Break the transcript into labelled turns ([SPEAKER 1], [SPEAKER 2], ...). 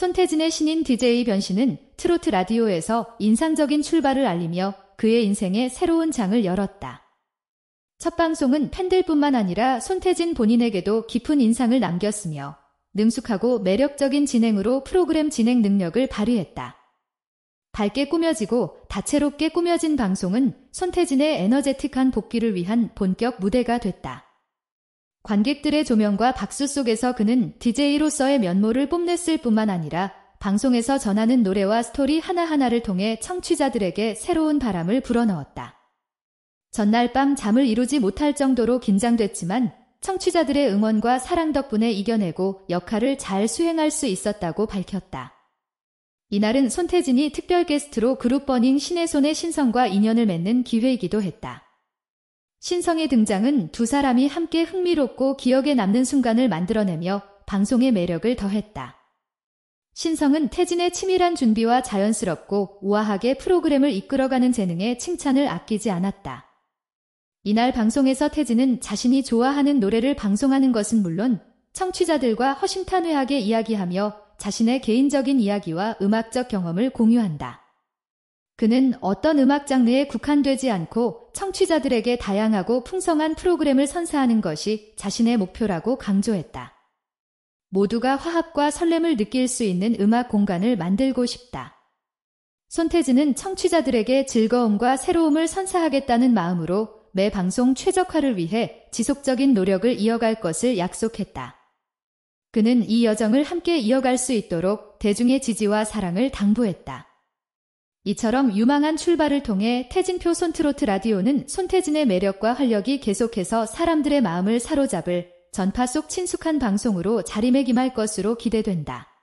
[SPEAKER 1] 손태진의 신인 DJ 변신은 트로트 라디오에서 인상적인 출발을 알리며 그의 인생의 새로운 장을 열었다. 첫 방송은 팬들뿐만 아니라 손태진 본인에게도 깊은 인상을 남겼으며 능숙하고 매력적인 진행으로 프로그램 진행 능력을 발휘했다. 밝게 꾸며지고 다채롭게 꾸며진 방송은 손태진의 에너제틱한 복귀를 위한 본격 무대가 됐다. 관객들의 조명과 박수 속에서 그는 DJ로서의 면모를 뽐냈을 뿐만 아니라 방송에서 전하는 노래와 스토리 하나하나를 통해 청취자들에게 새로운 바람을 불어넣었다. 전날 밤 잠을 이루지 못할 정도로 긴장됐지만 청취자들의 응원과 사랑 덕분에 이겨내고 역할을 잘 수행할 수 있었다고 밝혔다. 이날은 손태진이 특별 게스트로 그룹 버닝 신의 손의 신성과 인연을 맺는 기회이기도 했다. 신성의 등장은 두 사람이 함께 흥미롭고 기억에 남는 순간을 만들어내며 방송의 매력을 더했다. 신성은 태진의 치밀한 준비와 자연스럽고 우아하게 프로그램을 이끌어가는 재능에 칭찬을 아끼지 않았다. 이날 방송에서 태진은 자신이 좋아하는 노래를 방송하는 것은 물론 청취자들과 허심탄회하게 이야기하며 자신의 개인적인 이야기와 음악적 경험을 공유한다. 그는 어떤 음악 장르에 국한되지 않고 청취자들에게 다양하고 풍성한 프로그램을 선사하는 것이 자신의 목표라고 강조했다. 모두가 화합과 설렘을 느낄 수 있는 음악 공간을 만들고 싶다. 손태진은 청취자들에게 즐거움과 새로움을 선사하겠다는 마음으로 매 방송 최적화를 위해 지속적인 노력을 이어갈 것을 약속했다. 그는 이 여정을 함께 이어갈 수 있도록 대중의 지지와 사랑을 당부했다. 이처럼 유망한 출발을 통해 태진표 손트로트 라디오는 손태진의 매력과 활력이 계속해서 사람들의 마음을 사로잡을 전파 속 친숙한 방송으로 자리매김할 것으로 기대된다.